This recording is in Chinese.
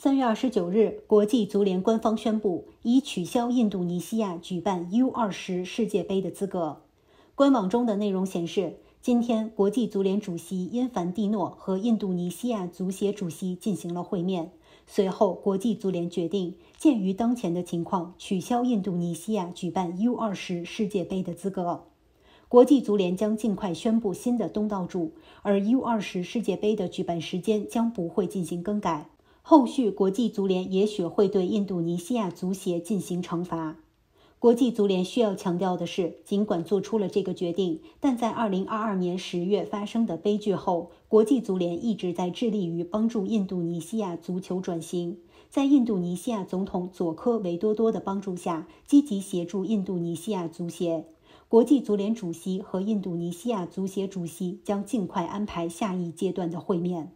三月二十九日，国际足联官方宣布，已取消印度尼西亚举办 U 二十世界杯的资格。官网中的内容显示，今天国际足联主席因凡蒂诺和印度尼西亚足协主席进行了会面。随后，国际足联决定，鉴于当前的情况，取消印度尼西亚举办 U 二十世界杯的资格。国际足联将尽快宣布新的东道主，而 U 二十世界杯的举办时间将不会进行更改。后续，国际足联也许会对印度尼西亚足协进行惩罚。国际足联需要强调的是，尽管做出了这个决定，但在2022年10月发生的悲剧后，国际足联一直在致力于帮助印度尼西亚足球转型。在印度尼西亚总统佐科维多多的帮助下，积极协助印度尼西亚足协。国际足联主席和印度尼西亚足协主席将尽快安排下一阶段的会面。